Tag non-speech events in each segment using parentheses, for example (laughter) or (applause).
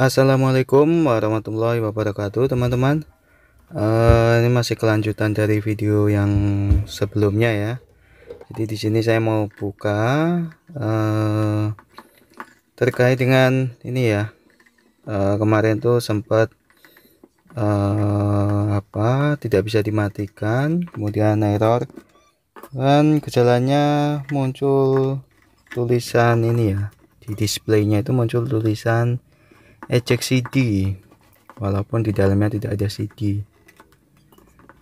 Assalamualaikum warahmatullahi wabarakatuh teman-teman uh, ini masih kelanjutan dari video yang sebelumnya ya jadi di sini saya mau buka uh, terkait dengan ini ya uh, kemarin tuh sempat uh, apa tidak bisa dimatikan kemudian error dan gejalanya muncul tulisan ini ya di displaynya itu muncul tulisan ejek eh, CD walaupun di dalamnya tidak ada CD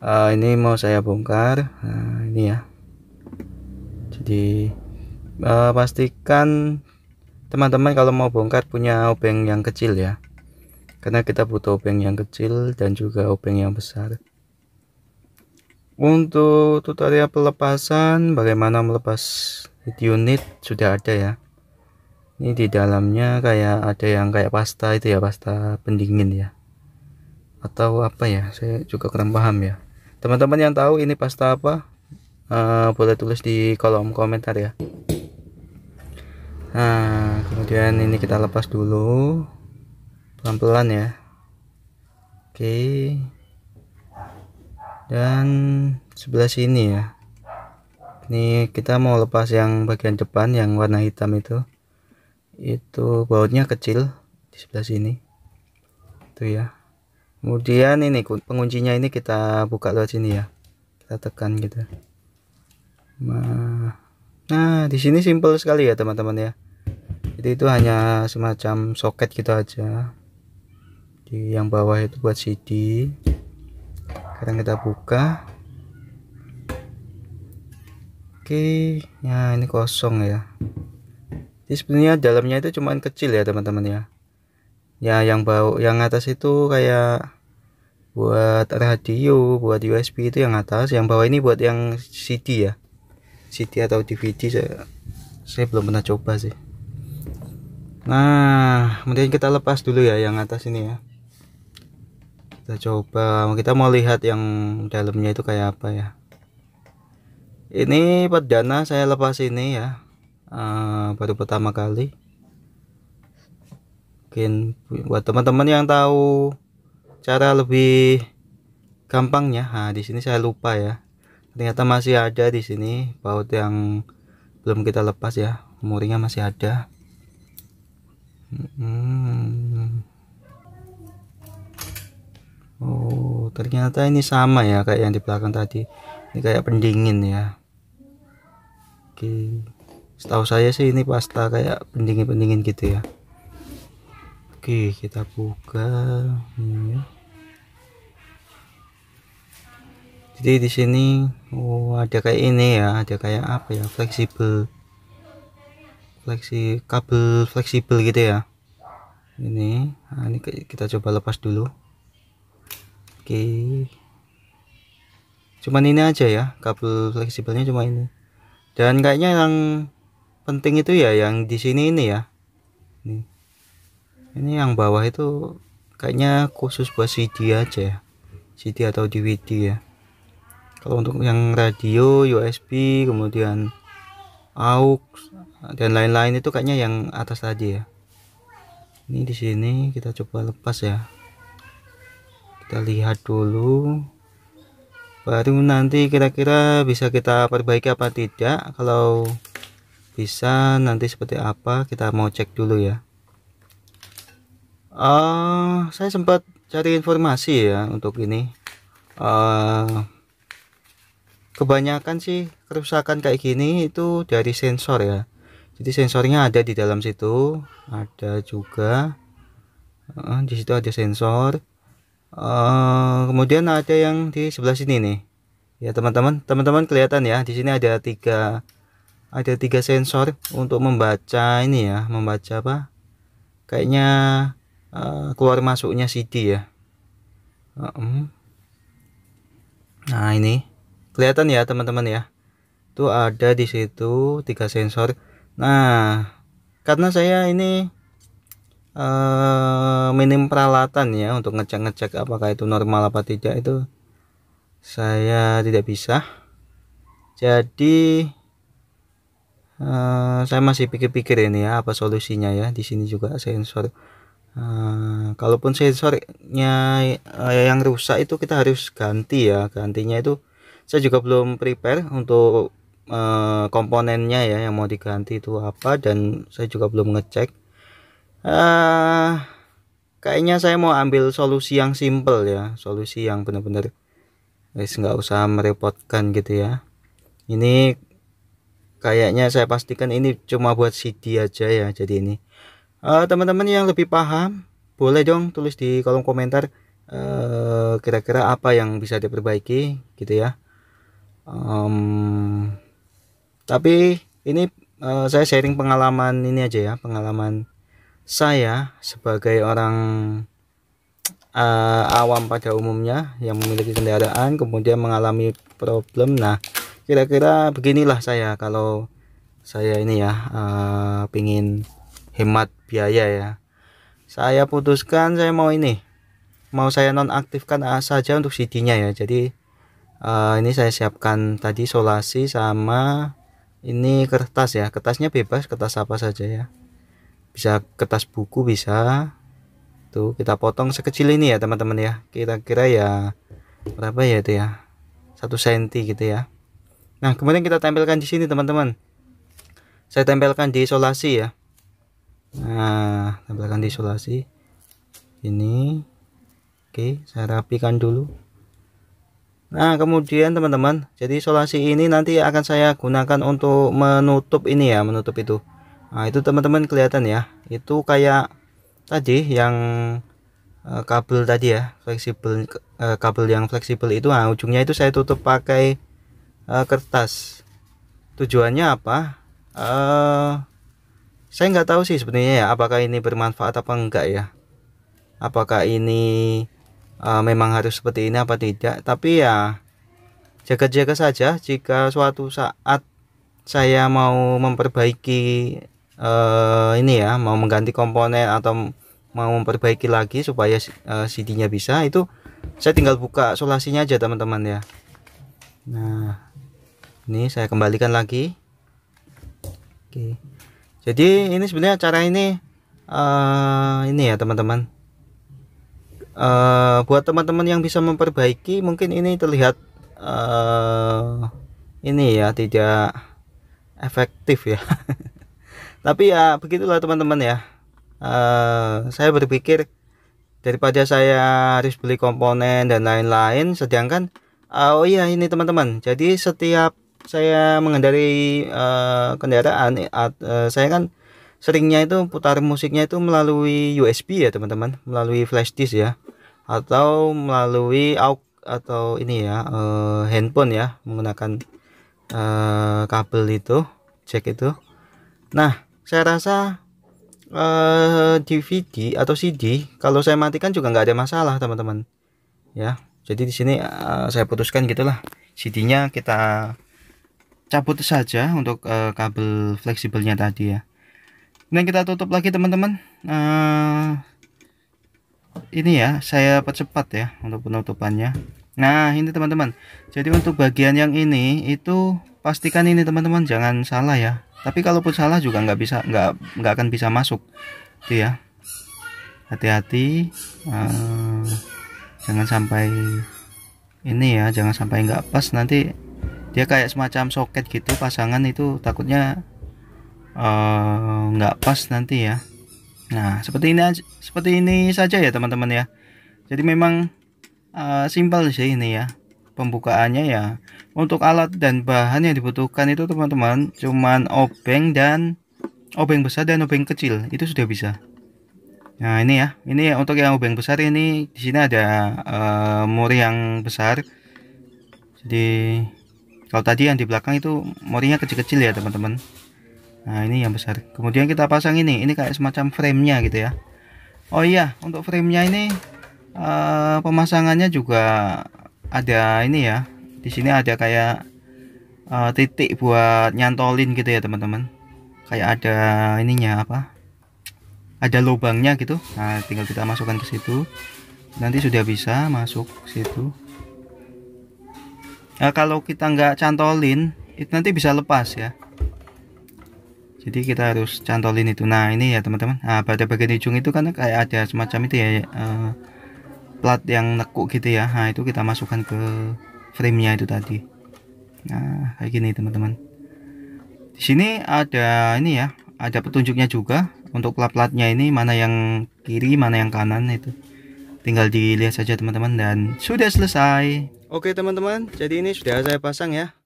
uh, ah, ini mau saya bongkar nah, ini ya jadi uh, pastikan teman-teman kalau mau bongkar punya obeng yang kecil ya karena kita butuh obeng yang kecil dan juga obeng yang besar untuk tutorial pelepasan bagaimana melepas head unit sudah ada ya ini di dalamnya kayak ada yang kayak pasta itu ya pasta pendingin ya atau apa ya saya juga kurang paham ya teman-teman yang tahu ini pasta apa uh, boleh tulis di kolom komentar ya nah kemudian ini kita lepas dulu pelan-pelan ya oke dan sebelah sini ya ini kita mau lepas yang bagian depan yang warna hitam itu itu bautnya kecil di sebelah sini itu ya kemudian ini penguncinya ini kita buka lewat sini ya kita tekan gitu nah, nah di sini simple sekali ya teman-teman ya jadi itu hanya semacam soket gitu aja di yang bawah itu buat CD sekarang kita buka oke ya nah ini kosong ya jadi sebenarnya dalamnya itu cuman kecil ya teman-teman ya ya yang bau yang atas itu kayak buat radio buat USB itu yang atas yang bawah ini buat yang CD ya CD atau DVD saya saya belum pernah coba sih nah kemudian kita lepas dulu ya yang atas ini ya kita coba kita mau lihat yang dalamnya itu kayak apa ya ini perdana saya lepas ini ya uh, baru pertama kali mungkin buat teman-teman yang tahu cara lebih gampangnya nah, di sini saya lupa ya ternyata masih ada di sini baut yang belum kita lepas ya muringnya masih ada hmm. Oh ternyata ini sama ya kayak yang di belakang tadi ini kayak pendingin ya oke okay setahu saya sih ini pasta kayak pendingin-pendingin gitu ya oke kita buka ini ya. jadi di sini oh ada kayak ini ya ada kayak apa ya fleksibel fleksi kabel fleksibel gitu ya ini nah, ini kita coba lepas dulu oke cuman ini aja ya kabel fleksibelnya cuma ini dan kayaknya yang penting itu ya yang di sini ini ya ini, ini yang bawah itu kayaknya khusus buat CD aja ya CD atau DVD ya kalau untuk yang radio USB kemudian aux dan lain-lain itu kayaknya yang atas tadi ya ini di sini kita coba lepas ya kita lihat dulu baru nanti kira-kira bisa kita perbaiki apa tidak kalau bisa nanti seperti apa kita mau cek dulu ya uh, saya sempat cari informasi ya untuk ini uh, kebanyakan sih kerusakan kayak gini itu dari sensor ya jadi sensornya ada di dalam situ ada juga uh, di situ ada sensor uh, kemudian ada yang di sebelah sini nih ya teman-teman teman-teman kelihatan ya di sini ada tiga ada tiga sensor untuk membaca ini ya membaca apa kayaknya uh, keluar masuknya CD ya nah ini kelihatan ya teman-teman ya itu ada di situ tiga sensor nah karena saya ini uh, minim peralatan ya untuk ngecek-ngecek apakah itu normal apa tidak itu saya tidak bisa jadi uh, saya masih pikir-pikir ini ya apa solusinya ya di sini juga sensor uh, kalaupun sensornya uh, yang rusak itu kita harus ganti ya gantinya itu saya juga belum prepare untuk uh, komponennya ya yang mau diganti itu apa dan saya juga belum ngecek uh, kayaknya saya mau ambil solusi yang simple ya solusi yang benar-benar guys nggak usah merepotkan gitu ya ini kayaknya saya pastikan ini cuma buat CD aja ya jadi ini eh, teman-teman uh, yang lebih paham boleh dong tulis di kolom komentar eh, kira-kira uh, apa yang bisa diperbaiki gitu ya um, tapi ini uh, saya sharing pengalaman ini aja ya pengalaman saya sebagai orang uh, awam pada umumnya yang memiliki kendaraan kemudian mengalami problem nah kira-kira beginilah saya kalau saya ini ya uh, pingin hemat biaya ya saya putuskan saya mau ini mau saya nonaktifkan saja untuk CD-nya ya jadi uh, ini saya siapkan tadi solasi sama ini kertas ya kertasnya bebas kertas apa saja ya bisa kertas buku bisa tuh kita potong sekecil ini ya teman-teman ya kira-kira ya berapa ya itu ya satu senti gitu ya Nah, kemudian kita tempelkan di sini, teman-teman. Saya tempelkan di isolasi ya. Nah, tempelkan di isolasi. Ini. Oke, saya rapikan dulu. Nah, kemudian teman-teman, jadi isolasi ini nanti akan saya gunakan untuk menutup ini ya, menutup itu. Nah, itu teman-teman kelihatan ya. Itu kayak tadi yang eh, kabel tadi ya, fleksibel eh, kabel yang fleksibel itu nah ujungnya itu saya tutup pakai uh, kertas tujuannya apa uh, saya nggak tahu sih sebenarnya ya apakah ini bermanfaat apa enggak ya apakah ini uh, memang harus seperti ini apa tidak tapi ya jaga-jaga saja jika suatu saat saya mau memperbaiki uh, ini ya mau mengganti komponen atau mau memperbaiki lagi supaya uh, CD-nya bisa itu saya tinggal buka solasinya aja teman-teman ya nah ini saya kembalikan lagi oke jadi ini sebenarnya cara ini uh, ini ya teman-teman uh, buat teman-teman yang bisa memperbaiki mungkin ini terlihat uh, ini ya tidak efektif ya (laughs) tapi ya begitulah teman-teman ya uh, saya berpikir daripada saya harus beli komponen dan lain-lain sedangkan uh, oh iya ini teman-teman jadi setiap saya mengendari uh, kendaraan at, uh, saya kan seringnya itu putar musiknya itu melalui USB ya teman-teman melalui flash disk ya atau melalui aux atau ini ya uh, handphone ya menggunakan uh, kabel itu jack itu nah saya rasa uh, DVD atau CD kalau saya matikan juga nggak ada masalah teman-teman ya jadi di sini uh, saya putuskan gitulah CD-nya kita cabut saja untuk uh, kabel fleksibelnya tadi ya dan kita tutup lagi teman-teman uh, ini ya saya percepat ya untuk penutupannya nah ini teman-teman jadi untuk bagian yang ini itu pastikan ini teman-teman jangan salah ya tapi kalaupun salah juga nggak bisa nggak nggak akan bisa masuk itu ya hati-hati uh, jangan sampai ini ya jangan sampai nggak pas nanti dia ya, kayak semacam soket gitu pasangan itu takutnya eh, nggak uh, pas nanti ya nah seperti ini aja, seperti ini saja ya teman-teman ya jadi memang uh, simpel sih ini ya pembukaannya ya untuk alat dan bahan yang dibutuhkan itu teman-teman cuman obeng dan obeng besar dan obeng kecil itu sudah bisa nah ini ya ini untuk yang obeng besar ini di sini ada uh, muri yang besar jadi kalau tadi yang di belakang itu morinya kecil-kecil ya teman-teman nah ini yang besar kemudian kita pasang ini ini kayak semacam frame-nya gitu ya Oh iya untuk frame-nya ini uh, pemasangannya juga ada ini ya di sini ada kayak uh, titik buat nyantolin gitu ya teman-teman kayak ada ininya apa ada lubangnya gitu nah tinggal kita masukkan ke situ nanti sudah bisa masuk ke situ ya kalau kita nggak cantolin itu nanti bisa lepas ya jadi kita harus cantolin itu nah ini ya teman-teman nah pada bagian ujung itu kan kayak ada semacam itu ya uh, plat yang nekuk gitu ya nah itu kita masukkan ke frame nya itu tadi nah kayak gini teman-teman di sini ada ini ya ada petunjuknya juga untuk plat-platnya ini mana yang kiri mana yang kanan itu tinggal dilihat saja teman-teman dan sudah selesai oke teman-teman jadi ini sudah saya pasang ya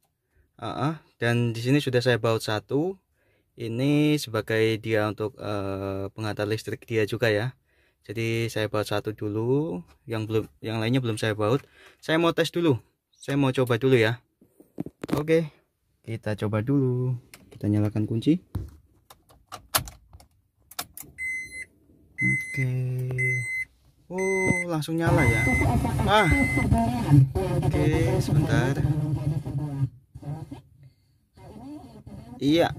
uh -uh. dan di sini sudah saya baut satu ini sebagai dia untuk uh, pengantar listrik dia juga ya jadi saya baut satu dulu yang belum yang lainnya belum saya baut saya mau tes dulu saya mau coba dulu ya oke kita coba dulu kita nyalakan kunci oke Oh, langsung nyala ya. Ah. Oke, okay, sebentar. Iya.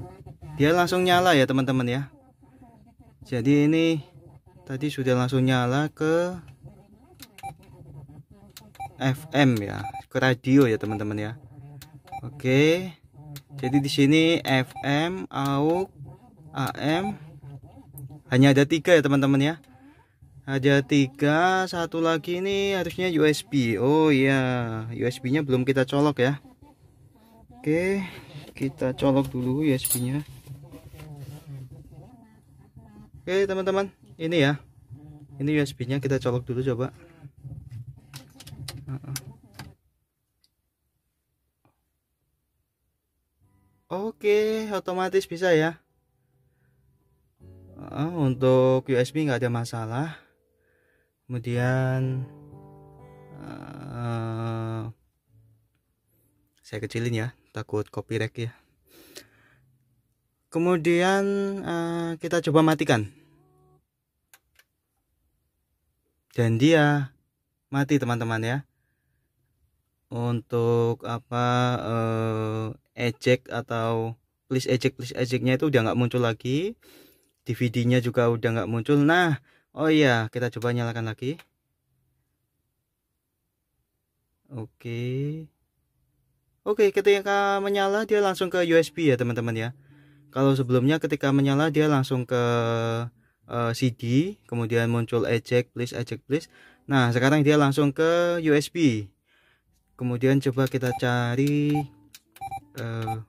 Dia langsung nyala ya, teman-teman ya. Jadi ini tadi sudah langsung nyala ke FM ya, ke radio ya, teman-teman ya. Oke. Okay. Jadi di sini FM, AUX, AM hanya ada tiga ya, teman-teman ya ada tiga satu lagi ini harusnya USB oh iya USB nya belum kita colok ya oke kita colok dulu USB nya oke teman-teman ini ya ini USB nya kita colok dulu coba oke otomatis bisa ya untuk USB nggak ada masalah kemudian uh, saya kecilin ya takut copyright ya kemudian uh, kita coba matikan dan dia mati teman-teman ya untuk apa uh, eh, eject atau please eject please ejectnya itu udah nggak muncul lagi DVD-nya juga udah nggak muncul nah Oh iya, kita coba nyalakan lagi. Oke. Oke, ketika menyala dia langsung ke USB ya, teman-teman ya. Kalau sebelumnya ketika menyala dia langsung ke uh, eh, CD, kemudian muncul eject please, eject please. Nah, sekarang dia langsung ke USB. Kemudian coba kita cari uh,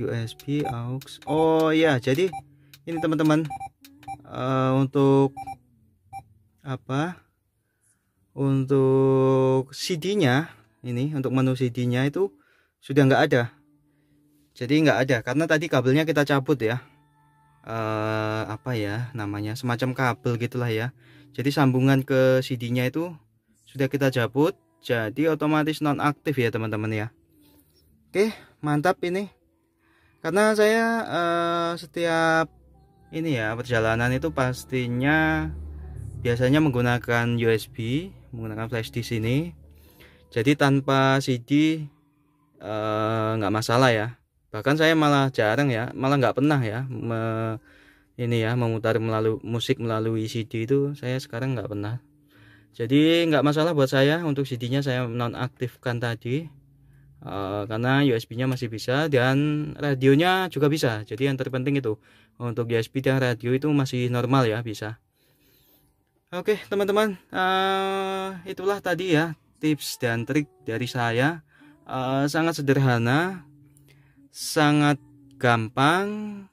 eh, USB aux. Oh iya, jadi ini teman-teman uh, untuk apa untuk CD-nya ini untuk menu CD-nya itu sudah nggak ada jadi nggak ada karena tadi kabelnya kita cabut ya eh, apa ya namanya semacam kabel gitulah ya jadi sambungan ke CD nya itu sudah kita cabut jadi otomatis non aktif ya teman-teman ya oke mantap ini karena saya eh, setiap ini ya perjalanan itu pastinya biasanya menggunakan USB menggunakan flash di sini jadi tanpa CD eh, nggak uh, masalah ya bahkan saya malah jarang ya malah nggak pernah ya me, ini ya memutar melalui musik melalui CD itu saya sekarang nggak pernah jadi nggak masalah buat saya untuk CD nya saya nonaktifkan tadi Uh, karena USB-nya masih bisa dan radionya juga bisa. Jadi yang terpenting itu untuk USB dan radio itu masih normal ya bisa. Oke teman-teman uh, itulah tadi ya tips dan trik dari saya uh, sangat sederhana sangat gampang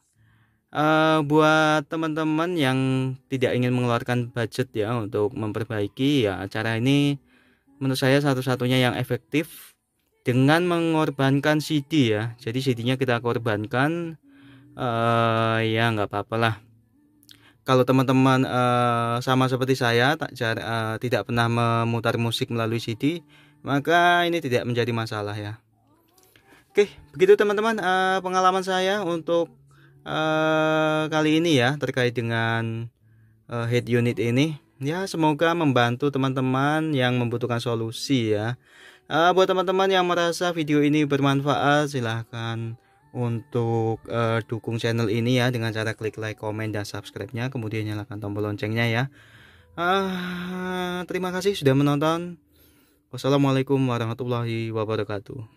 uh, buat teman-teman yang tidak ingin mengeluarkan budget ya untuk memperbaiki ya cara ini menurut saya satu-satunya yang efektif dengan mengorbankan CD ya jadi CD-nya kita korbankan uh, ya nggak apa-apa lah kalau teman-teman uh, sama seperti saya tak jar, uh, tidak pernah memutar musik melalui CD, maka ini tidak menjadi masalah ya. Oke, begitu teman-teman uh, pengalaman saya untuk uh, kali ini ya terkait dengan uh, head unit ini. Ya, semoga membantu teman-teman yang membutuhkan solusi ya. Uh, buat teman-teman yang merasa video ini bermanfaat, silahkan untuk uh, dukung channel ini ya dengan cara klik like, komen, dan subscribe-nya. Kemudian nyalakan tombol loncengnya ya. Uh, terima kasih sudah menonton. Wassalamualaikum warahmatullahi wabarakatuh.